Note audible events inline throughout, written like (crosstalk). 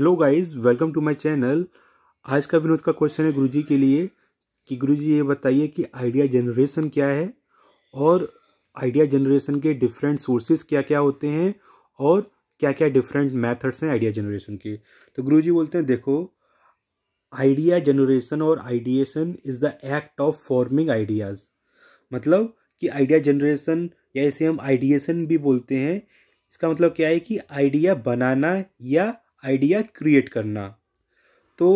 hello guys welcome to my channel आज का विनोद का क्वेश्चन है गुरुजी के लिए कि गुरुजी ये बताइए कि आइडिया जनरेशन क्या है और आइडिया जनरेशन के डिफरेंट सोर्सेज क्या क्या होते हैं और क्या क्या डिफरेंट मेथड्स हैं आइडिया जनरेशन के तो गुरुजी बोलते हैं देखो आइडिया जनरेशन और ideation is the act of forming ideas मतलब कि आइडिया जनरेशन या इसे हम आइडिएशन भी बोलते हैं इसका मतलब क्या है कि आइडिया बनाना या आइडिया क्रिएट करना तो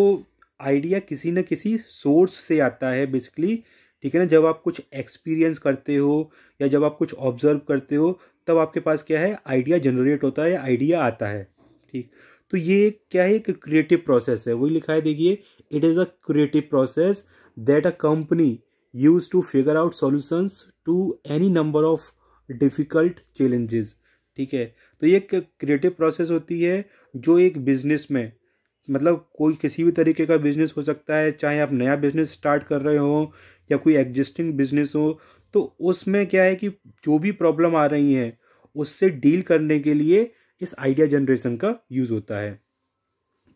आइडिया किसी न किसी सोर्स से आता है बेसिकली ठीक है ना जब आप कुछ एक्सपीरियंस करते हो या जब आप कुछ ऑब्जर्व करते हो तब आपके पास क्या है आइडिया जनरेट होता है या आइडिया आता है ठीक तो ये क्या है एक क्रिएटिव प्रोसेस है वही लिखा है देखिए it is a creative process that a company use to figure out solutions to any number of difficult challenges ठीक है तो ये क्रिएटिव प्रोसेस होती है जो एक बिजनेस में मतलब कोई किसी भी तरीके का बिजनेस हो सकता है चाहे आप नया बिजनेस स्टार्ट कर रहे हो या कोई एग्जिस्टिंग बिजनेस हो तो उसमें क्या है कि जो भी प्रॉब्लम आ रही है उससे डील करने के लिए इस आइडिया जनरेशन का यूज़ होता है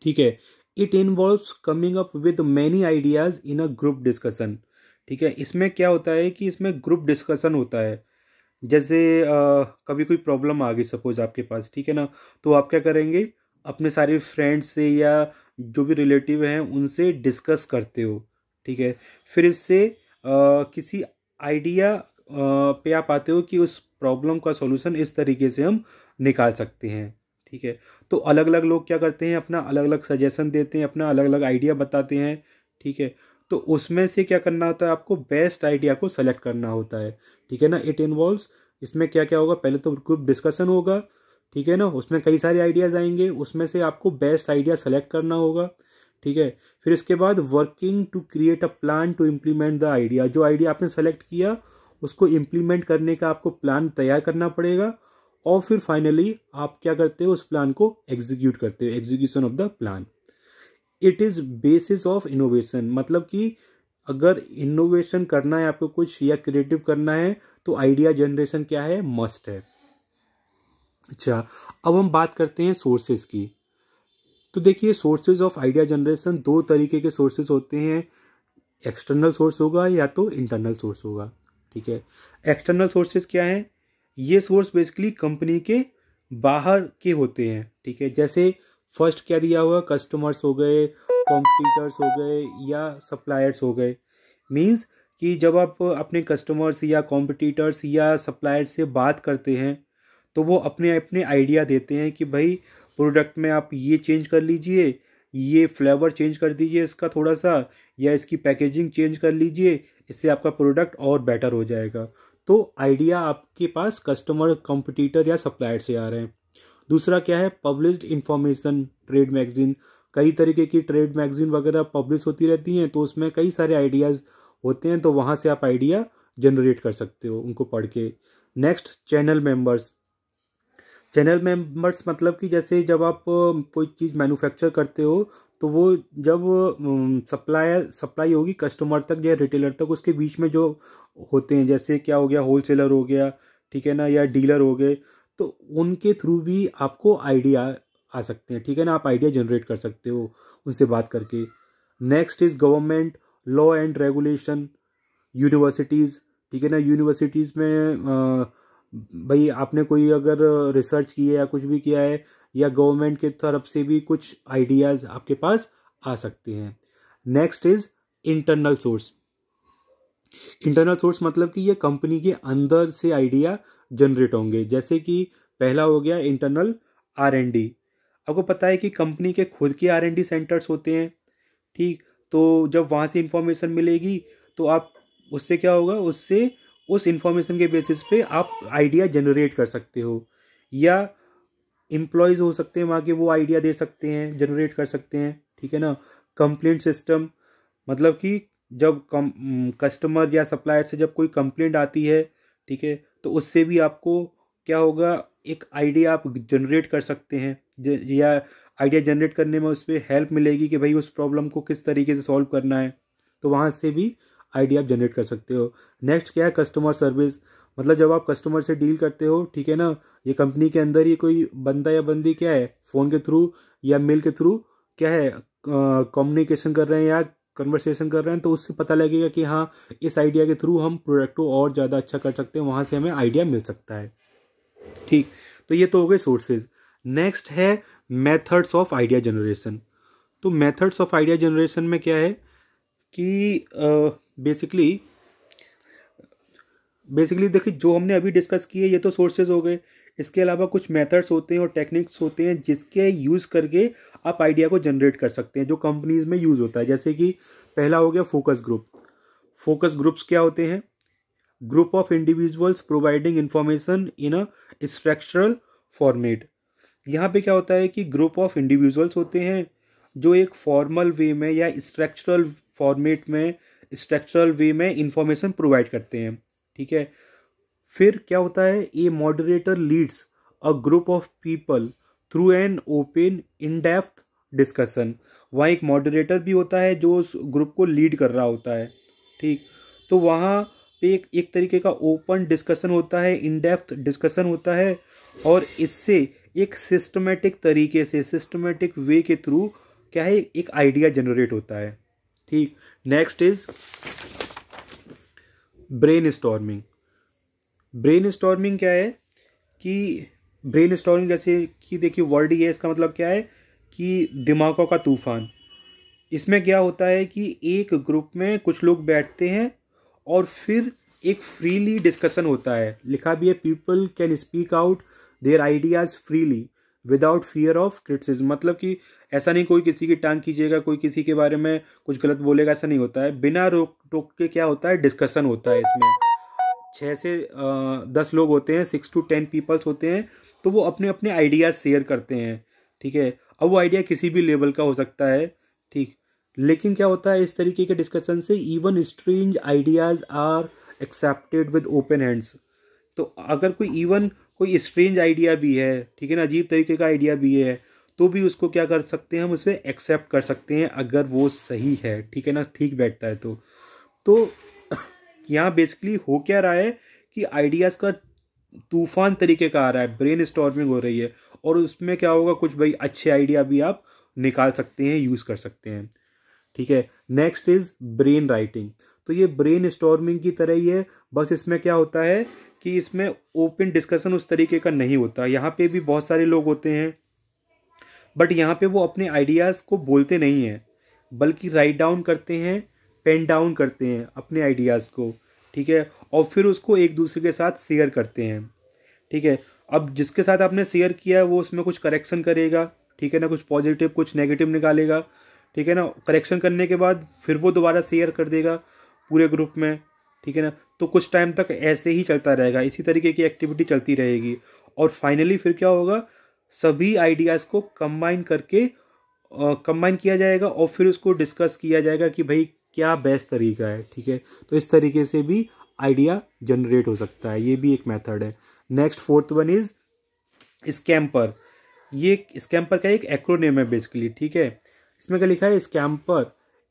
ठीक है it involves coming up with many ideas in a group discussion ठीक है इसमें क्या होता है कि इसमें ग्रुप डिस्कशन होता है जैसे आ, कभी कोई प्रॉब्लम आ गई सपोज आपके पास ठीक है ना तो आप क्या करेंगे अपने सारे फ्रेंड्स से या जो भी रिलेटिव हैं उनसे डिस्कस करते हो ठीक है फिर इससे किसी आइडिया पे आप आते हो कि उस प्रॉब्लम का सॉल्यूशन इस तरीके से हम निकाल सकते हैं ठीक है तो अलग अलग लोग क्या करते हैं अपना अलग अलग सजेशन देते हैं अपना अलग अलग आइडिया बताते हैं ठीक है तो उसमें से क्या करना होता है आपको बेस्ट आइडिया को सेलेक्ट करना होता है ठीक है ना इट इन्वॉल्व इसमें क्या क्या होगा पहले तो ग्रुप डिस्कशन होगा ठीक है ना उसमें कई सारे आइडियाज़ आएंगे उसमें से आपको बेस्ट आइडिया सेलेक्ट करना होगा ठीक है फिर इसके बाद working to create a plan to implement the idea जो आइडिया आपने सेलेक्ट किया उसको इम्प्लीमेंट करने का आपको प्लान तैयार करना पड़ेगा और फिर फाइनली आप क्या करते हो उस प्लान को एग्जीक्यूट करते हो execution of the plan it is basis of innovation मतलब कि अगर इनोवेशन करना है आपको कुछ या क्रिएटिव करना है तो आइडिया जनरेशन क्या है मस्ट है अच्छा अब हम बात करते हैं सोर्सेज की तो देखिए सोर्सेज ऑफ आइडिया जनरेशन दो तरीके के सोर्सेज होते हैं एक्सटर्नल सोर्स होगा या तो इंटरनल सोर्स होगा ठीक है एक्सटर्नल सोर्सेज क्या हैं ये सोर्स बेसिकली कंपनी के बाहर के होते हैं ठीक है जैसे फर्स्ट क्या दिया हुआ कस्टमर्स हो गए कॉम्पिटिटर्स हो गए या सप्लायर्स हो गए मीन्स कि जब आप अपने कस्टमर्स या कॉम्पिटिटर्स या सप्लायर्स से बात करते हैं तो वो अपने अपने आइडिया देते हैं कि भाई प्रोडक्ट में आप ये चेंज कर लीजिए ये फ्लेवर चेंज कर दीजिए इसका थोड़ा सा या इसकी पैकेजिंग चेंज कर लीजिए इससे आपका प्रोडक्ट और बेटर हो जाएगा तो आइडिया आपके पास कस्टमर कॉम्पिटिटर या सप्लायर से आ रहे हैं दूसरा क्या है पब्लिश्ड इन्फॉर्मेशन ट्रेड मैगजीन कई तरीके की ट्रेड मैगजीन वगैरह पब्लिश होती रहती हैं तो उसमें कई सारे आइडियाज़ होते हैं तो वहाँ से आप आइडिया जनरेट कर सकते हो उनको पढ़ के next channel members channel members मतलब कि जैसे जब आप कोई चीज़ मैन्युफैक्चर करते हो तो वो जब सप्लायर सप्लाई होगी कस्टमर तक या रिटेलर तक उसके बीच में जो होते हैं जैसे क्या हो गया होलसेलर हो गया ठीक है ना या डीलर हो गए तो उनके थ्रू भी आपको आइडिया आ सकते हैं ठीक है ना आप आइडिया जनरेट कर सकते हो उनसे बात करके next is government law and regulation universities ठीक है ना यूनिवर्सिटीज़ में भाई आपने कोई अगर रिसर्च की है या कुछ भी किया है या गवर्नमेंट के तरफ से भी कुछ आइडियाज़ आपके पास आ सकते हैं next is internal source internal source मतलब कि ये कंपनी के अंदर से आइडिया जनरेट होंगे जैसे कि पहला हो गया इंटरनल आर एन डी आपको पता है कि कंपनी के खुद के आर एन डी सेंटर्स होते हैं ठीक तो जब वहाँ से इंफॉर्मेशन मिलेगी तो आप उससे क्या होगा उससे उस इंफॉर्मेशन के बेसिस पे आप आइडिया जनरेट कर सकते हो या एम्प्लॉयज़ हो सकते हैं वहाँ के वो आइडिया दे सकते हैं जनरेट कर सकते हैं ठीक है ना कंप्लेंट सिस्टम मतलब कि जब कम कस्टमर या सप्लायर से जब कोई कंप्लेंट आती है ठीक है तो उससे भी आपको क्या होगा एक आइडिया आप जनरेट कर सकते हैं या आइडिया जनरेट करने में उस पर हेल्प मिलेगी कि भाई उस प्रॉब्लम को किस तरीके से सॉल्व करना है तो वहाँ से भी आइडिया आप जनरेट कर सकते हो नेक्स्ट क्या है कस्टमर सर्विस मतलब जब आप कस्टमर से डील करते हो ठीक है ना ये कंपनी के अंदर ही कोई बंदा या बंदी क्या है फ़ोन के थ्रू या मेल के थ्रू क्या है कम्युनिकेशन कर रहे हैं या कन्वर्सेशन कर रहे हैं तो उससे पता लगेगा कि हाँ इस आइडिया के थ्रू हम प्रोडक्ट को और ज़्यादा अच्छा कर सकते हैं वहाँ से हमें आइडिया मिल सकता है ठीक तो ये तो हो गए सोर्सेज नेक्स्ट है मेथड्स ऑफ आइडिया जनरेशन तो मेथड्स ऑफ आइडिया जनरेशन में क्या है कि बेसिकली बेसिकली देखिए जो हमने अभी डिस्कस किए ये तो सोर्सेज हो गए इसके अलावा कुछ मेथड्स होते हैं और टेक्निक्स होते हैं जिसके यूज़ करके आप आइडिया को जनरेट कर सकते हैं जो कंपनीज में यूज़ होता है जैसे कि पहला हो गया फोकस ग्रुप फोकस ग्रुप्स क्या होते हैं group of individuals providing information in a structural format यहाँ पे क्या होता है कि ग्रुप ऑफ इंडिविजुअल्स होते हैं जो एक फॉर्मल वे में या स्ट्रक्चरल फॉर्मेट में स्ट्रक्चरल वे में इंफॉर्मेशन प्रोवाइड करते हैं ठीक है फिर क्या होता है a moderator leads a group of people through an open in depth discussion वहाँ एक मॉडरेटर भी होता है जो उस ग्रुप को लीड कर रहा होता है ठीक तो वहाँ पे एक एक तरीके का ओपन डिस्कशन होता है इन डेप्थ डिस्कशन होता है और इससे एक सिस्टमेटिक तरीके से सिस्टमेटिक वे के थ्रू क्या है एक आइडिया जनरेट होता है ठीक next is brainstorming brainstorming क्या है कि ब्रेन स्टोरिंग जैसे कि देखिए वर्ड ही है इसका मतलब क्या है कि दिमागों का तूफान इसमें क्या होता है कि एक ग्रुप में कुछ लोग बैठते हैं और फिर एक फ्रीली डिस्कशन होता है लिखा भी है people can speak out their ideas freely without fear of criticism मतलब कि ऐसा नहीं कोई किसी की टांग कीजिएगा कोई किसी के बारे में कुछ गलत बोलेगा ऐसा नहीं होता है बिना रोक टोक के क्या होता है डिस्कशन होता है इसमें छः से आ, दस लोग होते हैं सिक्स टू टेन पीपल्स होते हैं तो वो अपने अपने आइडियाज़ शेयर करते हैं ठीक है अब वो आइडिया किसी भी लेवल का हो सकता है ठीक लेकिन क्या होता है इस तरीके के डिस्कशन से even strange ideas are accepted with open hands तो अगर कोई इवन कोई स्ट्रेंज आइडिया भी है ठीक है ना अजीब तरीके का आइडिया भी है तो भी उसको क्या कर सकते हैं हम उसे एक्सेप्ट कर सकते हैं अगर वो सही है ठीक है ना ठीक बैठता है तो तो (coughs) यहाँ बेसिकली हो क्या रहा है कि आइडियाज़ का तूफान तरीके का आ रहा है ब्रेन स्टॉर्मिंग हो रही है और उसमें क्या होगा कुछ भाई अच्छे आइडिया भी आप निकाल सकते हैं यूज़ कर सकते हैं ठीक है नेक्स्ट इज ब्रेन राइटिंग तो ये ब्रेन स्टॉर्मिंग की तरह ही है बस इसमें क्या होता है कि इसमें ओपन डिस्कशन उस तरीके का नहीं होता यहाँ पे भी बहुत सारे लोग होते हैं बट यहाँ पे वो अपने आइडियाज़ को बोलते नहीं हैं बल्कि राइट डाउन करते हैं पेन डाउन करते हैं अपने आइडियाज़ को ठीक है और फिर उसको एक दूसरे के साथ शेयर करते हैं ठीक है अब जिसके साथ आपने शेयर किया है वो उसमें कुछ करेक्शन करेगा ठीक है ना कुछ पॉजिटिव कुछ नेगेटिव निकालेगा ठीक है ना करेक्शन करने के बाद फिर वो दोबारा शेयर कर देगा पूरे ग्रुप में ठीक है ना तो कुछ टाइम तक ऐसे ही चलता रहेगा इसी तरीके की एक्टिविटी चलती रहेगी और फाइनली फिर क्या होगा सभी आइडियाज़ को कंबाइन करके कंबाइन किया जाएगा और फिर उसको डिस्कस किया जाएगा कि भाई क्या बेस्ट तरीका है ठीक है तो इस तरीके से भी आइडिया जनरेट हो सकता है ये भी एक मेथड है next fourth one is SCAMPER ये स्कैम्पर का एक एक्रोनेम है बेसिकली ठीक है इसमें क्या लिखा है SCAMPER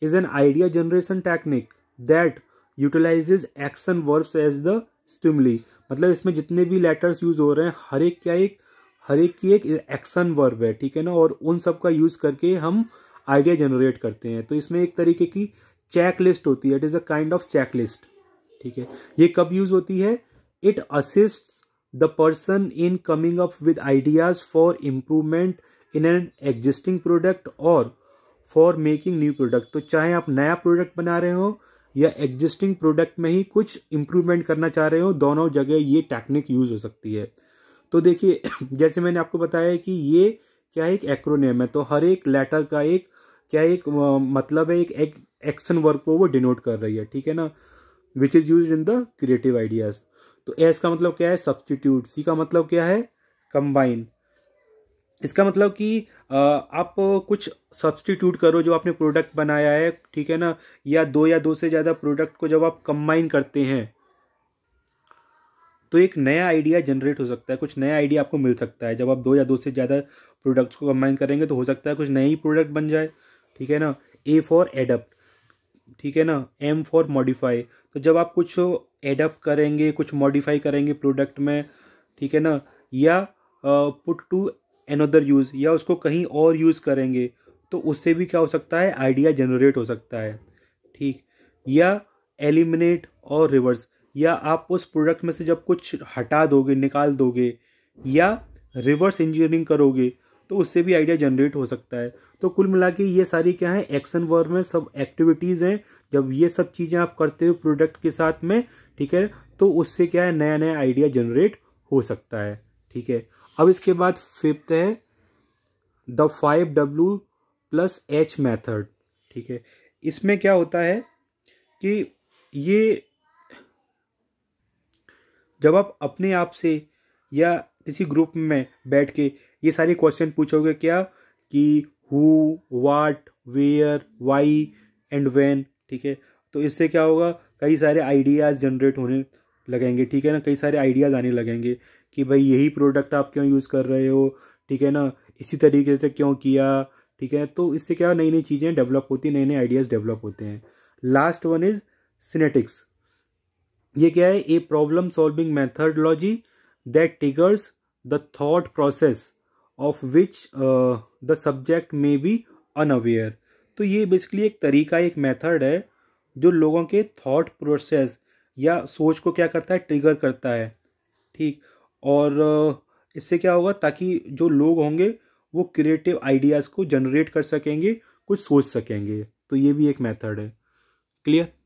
is an idea generation technique that utilises action verbs as the stimuli मतलब इसमें जितने भी लेटर्स यूज हो रहे हैं हर एक क्या एक हर एक की एक एक्शन वर्ब है ठीक है ना और उन सब का यूज करके हम आइडिया जनरेट करते हैं तो इसमें एक तरीके की चेक लिस्ट होती है it is a kind of checklist ठीक है ये कब यूज होती है it assist the person in coming up with ideas for improvement in an existing product और फॉर मेकिंग न्यू प्रोडक्ट तो चाहे आप नया प्रोडक्ट बना रहे हो या एग्जिस्टिंग प्रोडक्ट में ही कुछ इम्प्रूवमेंट करना चाह रहे हो दोनों जगह ये टेक्निक यूज हो सकती है तो देखिए (clears throat) जैसे मैंने आपको बताया कि ये क्या एक एक्रोनियम है तो हर एक लेटर का एक क्या एक मतलब है एक एक्शन वर्क को वो डिनोट कर रही है ठीक है ना which is use in the creative ideas तो एस मतलब का मतलब क्या है सब्सटीट्यूट सी का मतलब क्या है कंबाइन इसका मतलब कि आप कुछ सब्सटीट्यूट करो जो आपने प्रोडक्ट बनाया है ठीक है ना या दो या दो से ज़्यादा प्रोडक्ट को जब आप कंबाइन करते हैं तो एक नया आइडिया जनरेट हो सकता है कुछ नया आइडिया आपको मिल सकता है जब आप दो या दो से ज़्यादा प्रोडक्ट्स को कंबाइन करेंगे तो हो सकता है कुछ नए ही प्रोडक्ट बन जाए ठीक है ना ए फॉर एडप्ट ठीक है ना एम फॉर मॉडिफाई तो जब आप कुछ एडअप करेंगे कुछ मॉडिफाई करेंगे प्रोडक्ट में ठीक है ना या पुट टू एनदर यूज़ या उसको कहीं और यूज़ करेंगे तो उससे भी क्या हो सकता है आइडिया जनरेट हो सकता है ठीक या एलिमिनेट और रिवर्स या आप उस प्रोडक्ट में से जब कुछ हटा दोगे निकाल दोगे या रिवर्स इंजीनियरिंग करोगे तो उससे भी आइडिया जनरेट हो सकता है तो कुल मिला के ये सारी क्या है एक्शन वर्ब में सब एक्टिविटीज़ हैं जब ये सब चीज़ें आप करते हो प्रोडक्ट के साथ में ठीक है तो उससे क्या है नया नया आइडिया जनरेट हो सकता है ठीक है अब इसके बाद फिफ्थ है the five W plus H method ठीक है इसमें क्या होता है कि ये जब आप अपने आप से या किसी ग्रुप में बैठ के ये सारे क्वेश्चन पूछोगे क्या कि who what where why and when ठीक है तो इससे क्या होगा कई सारे आइडियाज़ जनरेट होने लगेंगे ठीक है ना कई सारे आइडियाज़ आने लगेंगे कि भाई यही प्रोडक्ट आप क्यों यूज़ कर रहे हो ठीक है ना इसी तरीके से क्यों किया ठीक है तो इससे क्या नई नई चीज़ें डेवलप होती नए नए आइडियाज़ डेवलप होते हैं लास्ट वन इज़ सिनेटिक्स ये क्या है a problem solving methodology that triggers the thought process of which the subject may be unaware तो ये बेसिकली एक तरीका एक मेथड है जो लोगों के थॉट प्रोसेस या सोच को क्या करता है ट्रिगर करता है ठीक और uh, इससे क्या होगा ताकि जो लोग होंगे वो क्रिएटिव आइडियाज़ को जनरेट कर सकेंगे कुछ सोच सकेंगे तो ये भी एक मेथड है क्लियर